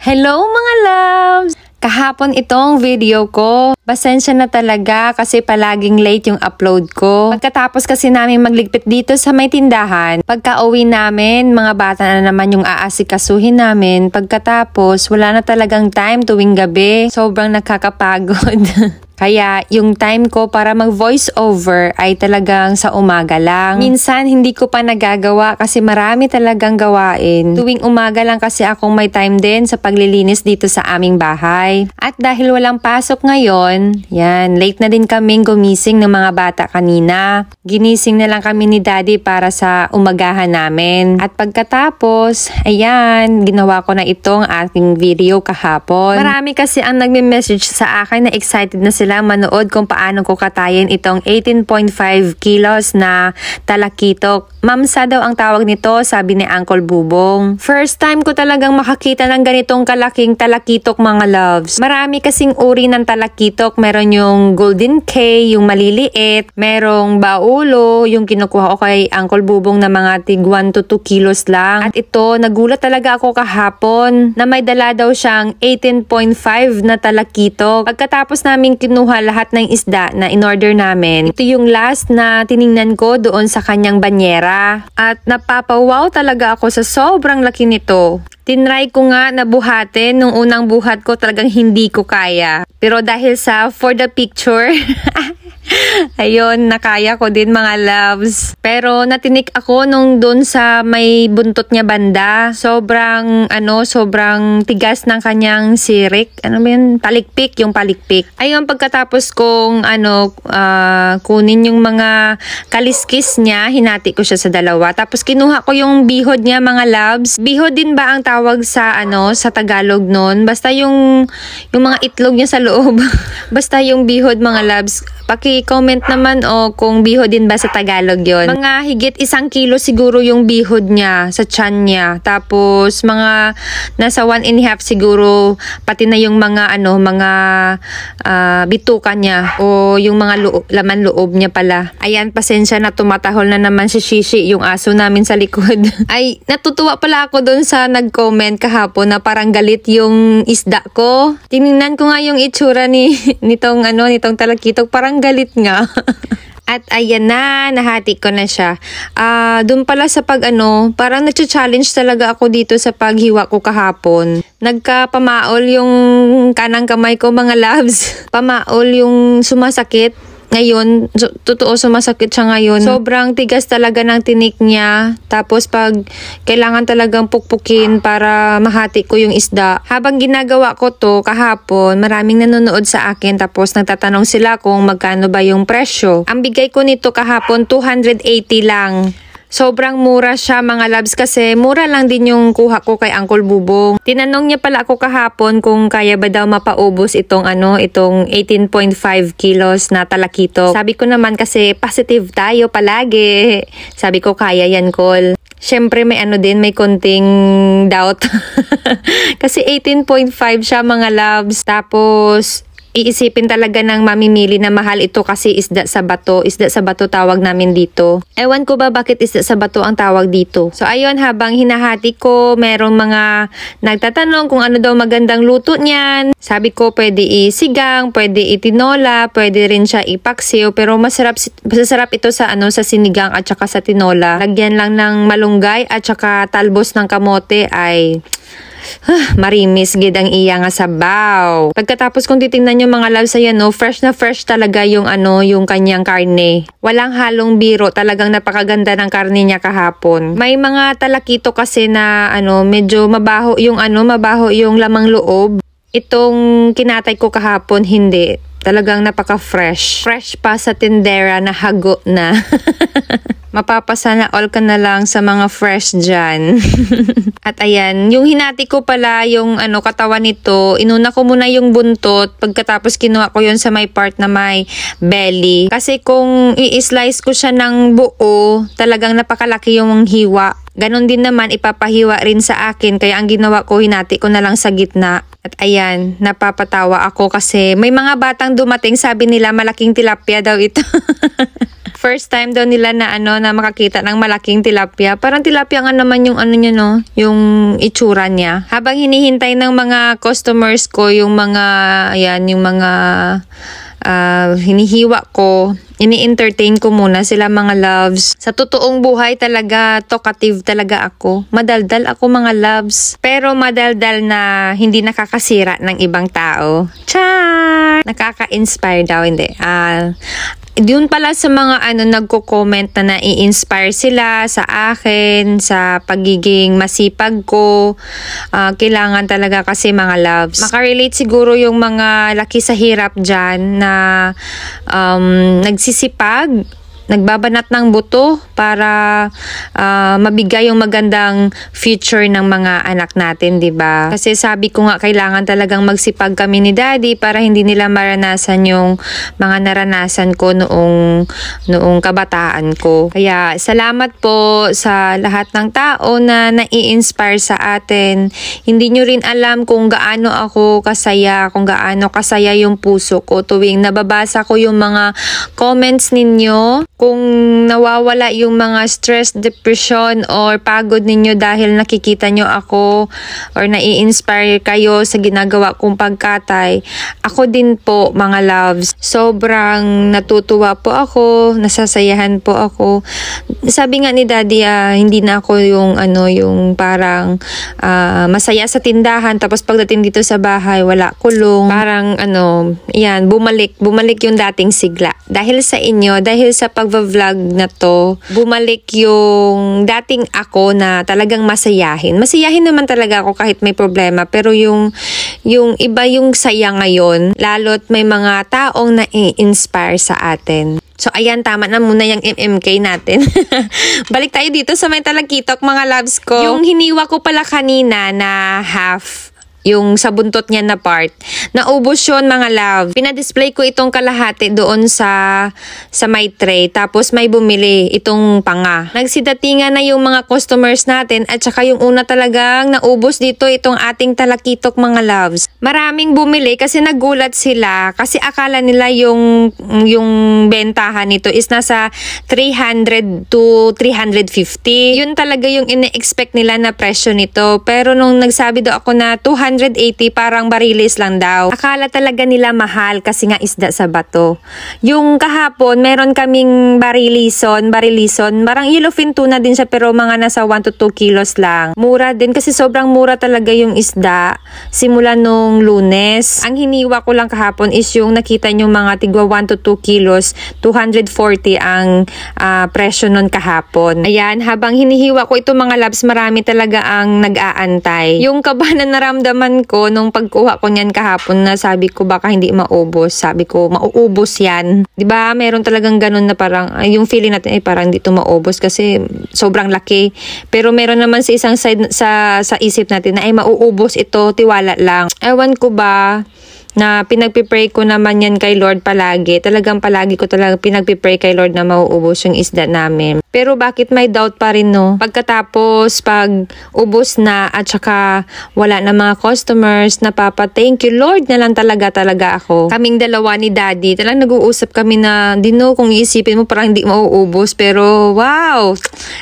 Hello mga loves! Kahapon itong video ko. Pasensya na talaga kasi palaging late yung upload ko. Pagkatapos kasi namin magligpit dito sa may tindahan, pagka uwi namin, mga bata na naman yung aasikasuhin namin. Pagkatapos, wala na talagang time tuwing gabi. Sobrang nakakapagod. Kaya yung time ko para mag voice over ay talagang sa umaga lang. Minsan hindi ko pa nagagawa kasi marami talagang gawain. Tuwing umaga lang kasi akong may time din sa paglilinis dito sa aming bahay. At dahil walang pasok ngayon, yan, late na din kaming gumising ng mga bata kanina. Ginising na lang kami ni daddy para sa umagahan namin. At pagkatapos, ayan, ginawa ko na itong aking video kahapon. Marami kasi ang nagme-message sa akin na excited na sila lang manood kung paano ko katayin itong 18.5 kilos na talakitok. Mamsa daw ang tawag nito, sabi ni Uncle Bubong. First time ko talagang makakita ng ganitong kalaking talakitok mga loves. Marami kasing uri ng talakitok. Meron yung golden K, yung maliliit. Merong baulo, yung kinukuha ko kay Uncle Bubong na mga tig 1 to 2 kilos lang. At ito, nagulat talaga ako kahapon na may dala daw siyang 18.5 na talakitok. Pagkatapos namin kinuha kinuha lahat ng isda na in-order namin. Ito yung last na tiningnan ko doon sa kanyang banyera. At napapawaw talaga ako sa sobrang laki nito. Tinry ko nga na buhatin. Nung unang buhat ko talagang hindi ko kaya. Pero dahil sa for the picture, Ayun, nakaya ko din mga loves. Pero natinik ako nung doon sa may buntot niya banda. Sobrang, ano, sobrang tigas ng kanyang sirik. Ano ba yun? Palikpik, yung palikpik. Ayun, pagkatapos kong, ano, uh, kunin yung mga kaliskis niya, hinati ko siya sa dalawa. Tapos kinuha ko yung bihod niya mga loves. Bihod din ba ang tawag sa, ano, sa Tagalog noon? Basta yung, yung mga itlog niya sa loob. Basta yung bihod mga loves. Paki comment naman o oh, kung biho din ba sa Tagalog yon. Mga higit isang kilo siguro yung bihod niya sa chan niya. Tapos mga nasa one and a half siguro pati na yung mga ano mga uh, bituka niya o yung mga loo laman loob niya pala. Ayan pasensya na tumatahol na naman si Shishi yung aso namin sa likod. Ay natutuwa pala ako doon sa nag-comment kahapon na parang galit yung isda ko. Tiningnan ko nga yung itsura ni nitong ano nitong talakitok parang galit cute nga. At ayan na, nahati ko na siya. Uh, ah, Doon pala sa pag ano, parang nacha-challenge talaga ako dito sa paghiwa ko kahapon. Nagkapamaol yung kanang kamay ko mga loves. Pamaol yung sumasakit ngayon, so, totoo sumasakit siya ngayon. Sobrang tigas talaga ng tinik niya. Tapos pag kailangan talagang pukpukin para mahati ko yung isda. Habang ginagawa ko to kahapon, maraming nanonood sa akin tapos nagtatanong sila kung magkano ba yung presyo. Ang bigay ko nito kahapon 280 lang. Sobrang mura siya mga labs kasi mura lang din yung kuha ko kay Uncle Bubong. Tinanong niya pala ako kahapon kung kaya ba daw mapaubos itong ano, itong 18.5 kilos na talakito. Sabi ko naman kasi positive tayo palagi. Sabi ko kaya yan call. Siyempre may ano din, may konting doubt. kasi 18.5 siya mga labs. Tapos iisipin talaga ng mamimili na mahal ito kasi isda sa bato. Isda sa bato tawag namin dito. Ewan ko ba bakit isda sa bato ang tawag dito. So ayun, habang hinahati ko, merong mga nagtatanong kung ano daw magandang luto niyan. Sabi ko pwede isigang, pwede itinola, pwede rin siya ipaksiw. Pero masarap, masarap ito sa ano sa sinigang at saka sa tinola. Lagyan lang ng malunggay at saka talbos ng kamote ay marimis gid ang iya nga sabaw. Pagkatapos kung titingnan yung mga loves ayan no, fresh na fresh talaga yung ano, yung kanyang karne. Walang halong biro, talagang napakaganda ng karne niya kahapon. May mga talakito kasi na ano, medyo mabaho yung ano, mabaho yung lamang loob. Itong kinatay ko kahapon, hindi. Talagang napaka-fresh. Fresh pa sa tindera na hago na. Mapapasana all ka na lang sa mga fresh dyan. At ayan, yung hinati ko pala yung ano, katawan nito, inuna ko muna yung buntot, pagkatapos kinuha ko yon sa may part na may belly. Kasi kung i-slice ko siya ng buo, talagang napakalaki yung hiwa Ganon din naman ipapahiwa rin sa akin kaya ang ginawa ko hinati ko na lang sa gitna. At ayan, napapatawa ako kasi may mga batang dumating sabi nila malaking tilapia daw ito. First time daw nila na ano na makakita ng malaking tilapia. Parang tilapia nga naman yung ano niya no, yung itsura niya. Habang hinihintay ng mga customers ko yung mga ayan, yung mga uh, hinihiwa ko, ini-entertain ko muna sila mga loves. Sa totoong buhay talaga, talkative talaga ako. Madaldal ako mga loves. Pero madaldal na hindi nakakasira ng ibang tao. Char! Nakaka-inspire daw, hindi. Uh, ah, yun pala sa mga ano nagko-comment na nai-inspire sila sa akin, sa pagiging masipag ko. Uh, kailangan talaga kasi mga loves. Makarelate siguro yung mga laki sa hirap dyan na um, nagsis nagsisipag, nagbabanat ng buto, para uh, mabigay yung magandang future ng mga anak natin, 'di ba? Kasi sabi ko nga kailangan talagang magsipag kami ni Daddy para hindi nila maranasan yung mga naranasan ko noong noong kabataan ko. Kaya salamat po sa lahat ng tao na nai-inspire sa atin. Hindi nyo rin alam kung gaano ako kasaya, kung gaano kasaya yung puso ko tuwing nababasa ko yung mga comments ninyo. Kung nawawala yung yung mga stress, depression, or pagod ninyo dahil nakikita nyo ako or nai-inspire kayo sa ginagawa kong pagkatay. Ako din po, mga loves. Sobrang natutuwa po ako, nasasayahan po ako. Sabi nga ni Daddy, uh, hindi na ako yung ano, yung parang uh, masaya sa tindahan tapos pagdating dito sa bahay, wala kulong. Parang ano, yan, bumalik, bumalik yung dating sigla. Dahil sa inyo, dahil sa pagva-vlog na to, bumalik yung dating ako na talagang masayahin. Masayahin naman talaga ako kahit may problema pero yung yung iba yung saya ngayon lalo't may mga taong na-inspire sa atin. So, ayan, tama na muna yung MMK natin. Balik tayo dito sa may talakitok, mga loves ko. Yung hiniwa ko pala kanina na half yung sa buntot niya na part. Naubos yon mga love. Pinadisplay ko itong kalahati doon sa sa my tray. Tapos may bumili itong panga. Nagsidatingan na yung mga customers natin at saka yung una talagang naubos dito itong ating talakitok mga loves. Maraming bumili kasi nagulat sila kasi akala nila yung yung bentahan nito is nasa 300 to 350. Yun talaga yung ine-expect nila na presyo nito. Pero nung nagsabi do ako na 200 180 parang barilis lang daw. Akala talaga nila mahal kasi nga isda sa bato. Yung kahapon, meron kaming barilison, barilison. Parang yellowfin tuna din siya pero mga nasa 1 to 2 kilos lang. Mura din kasi sobrang mura talaga yung isda simula nung lunes. Ang hiniwa ko lang kahapon is yung nakita nyo mga tigwa 1 to 2 kilos, 240 ang uh, presyo nun kahapon. Ayan, habang hinihiwa ko ito mga labs, marami talaga ang nag-aantay. Yung kaba na naramdaman naman ko, nung pagkuha ko niyan kahapon na sabi ko baka hindi maubos, sabi ko mauubos yan. ba diba, meron talagang ganun na parang, yung feeling natin ay parang hindi to maubos kasi sobrang laki. Pero meron naman sa isang side sa, sa isip natin na ay mauubos ito, tiwala lang. Ewan ko ba, na pinagpipray ko naman yan kay Lord palagi. Talagang palagi ko talaga pinagpipray kay Lord na mauubos yung isda namin. Pero bakit may doubt pa rin no? Pagkatapos, pag ubos na at saka wala na mga customers, napapa-thank you Lord na lang talaga talaga ako. Kaming dalawa ni Daddy, talagang nag-uusap kami na, Dino, kung iisipin mo parang hindi mauubos. Pero wow,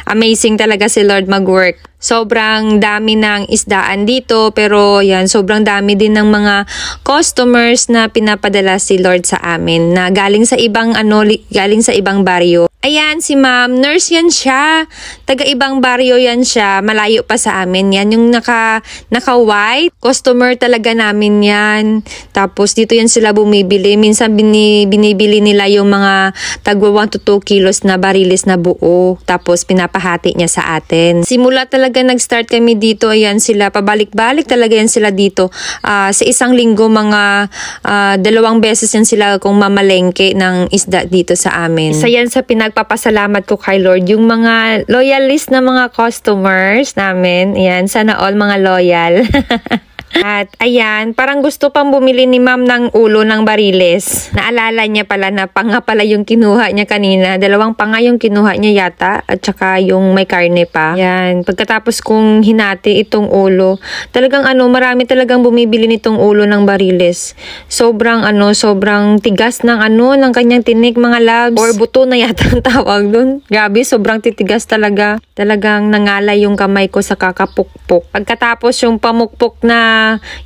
amazing talaga si Lord mag-work. Sobrang dami ng isdaan dito pero yan, sobrang dami din ng mga customers na pinapadala si Lord sa amin na galing sa ibang ano, galing sa ibang baryo. Ayan, si ma'am, nurse yan siya. Taga ibang baryo yan siya. Malayo pa sa amin. Yan yung naka, naka white. Customer talaga namin yan. Tapos dito yan sila bumibili. Minsan bini, binibili nila yung mga tagwa 1 to 2 kilos na barilis na buo. Tapos pinapahati niya sa atin. Simula talaga talaga nag-start kami dito, ayan sila, pabalik-balik talaga yan sila dito. Uh, sa isang linggo, mga uh, dalawang beses yan sila kung mamalengke ng isda dito sa amin. Isa yan sa pinagpapasalamat ko kay Lord, yung mga loyalist na mga customers namin, ayan, sana all mga loyal. At ayan, parang gusto pang bumili ni ma'am ng ulo ng bariles. Naalala niya pala na panga pala yung kinuha niya kanina. Dalawang panga yung kinuha niya yata at saka yung may karne pa. Ayan, pagkatapos kong hinati itong ulo, talagang ano, marami talagang bumibili nitong ulo ng bariles. Sobrang ano, sobrang tigas ng ano, ng kanyang tinik mga labs. Or buto na yata ang tawag dun. Grabe, sobrang titigas talaga. Talagang nangalay yung kamay ko sa kakapukpok. Pagkatapos yung pamukpok na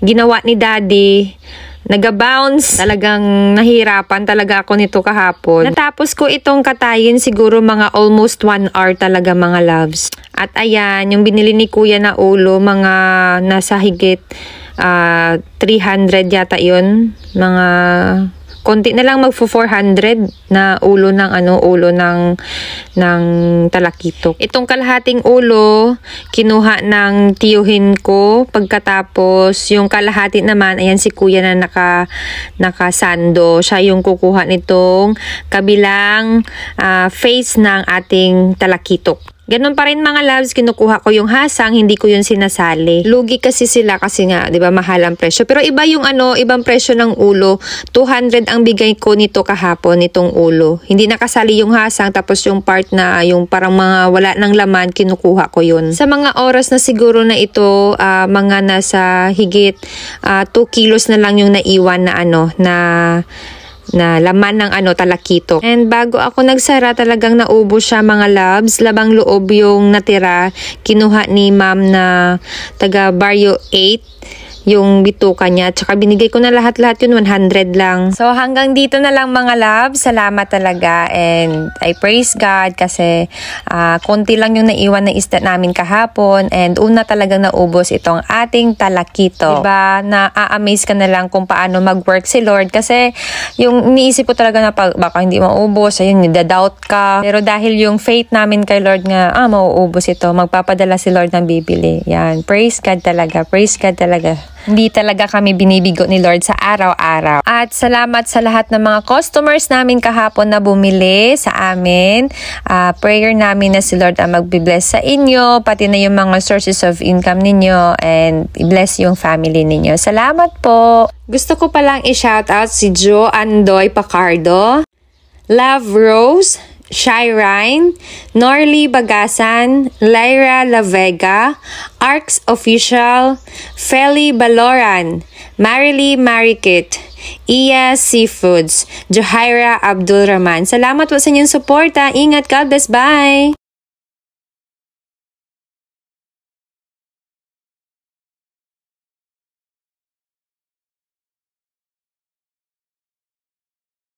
ginawa ni daddy nagabounce. Talagang nahirapan talaga ako nito kahapon. Natapos ko itong katayin siguro mga almost 1 hour talaga mga loves. At ayan, yung binili ni kuya na ulo, mga nasa higit uh, ah, 300 yata yon Mga konti na lang magfo 400 na ulo ng ano ulo ng ng talakito. Itong kalahating ulo kinuha ng tiyuhin ko pagkatapos yung kalahati naman ayan si kuya na naka nakasando siya yung kukuha nitong kabilang uh, face ng ating talakitok. Ganun pa rin mga loves, kinukuha ko yung hasang, hindi ko yun sinasali. Lugi kasi sila kasi nga, 'di ba, mahal ang presyo. Pero iba yung ano, ibang presyo ng ulo. 200 ang bigay ko nito kahapon nitong ulo. Hindi nakasali yung hasang tapos yung part na yung parang mga wala ng laman, kinukuha ko yun. Sa mga oras na siguro na ito, uh, mga nasa higit uh, ah, 2 kilos na lang yung naiwan na ano na na laman ng ano talakito. And bago ako nagsara talagang naubo siya mga loves. Labang loob yung natira kinuha ni ma'am na taga Barrio 8 yung bituka niya. Tsaka binigay ko na lahat-lahat yun, 100 lang. So hanggang dito na lang mga love. Salamat talaga and I praise God kasi uh, konti lang yung naiwan na isda namin kahapon and una talagang naubos itong ating talakito. Diba? Na-amaze ka na lang kung paano mag-work si Lord kasi yung iniisip ko talaga na pag, baka hindi maubos, ayun, nida-doubt ka. Pero dahil yung faith namin kay Lord nga, ah, mauubos ito, magpapadala si Lord ng bibili. Yan. Praise God talaga. Praise God talaga. Hindi talaga kami binibigo ni Lord sa araw-araw. At salamat sa lahat ng mga customers namin kahapon na bumili sa amin. Uh, prayer namin na si Lord ang magbibless sa inyo, pati na yung mga sources of income ninyo and bless yung family ninyo. Salamat po! Gusto ko palang i-shoutout si Jo Andoy Pacardo, Love Rose, Shireen, Norly Bagasan, Lyra Lavega, Arcs Official, Feli Baloran, Marily Marikit, Iya Seafoods, Johaira Abdulrahman. Salamat po sa inyong suporta. Ingat. God bless. Bye!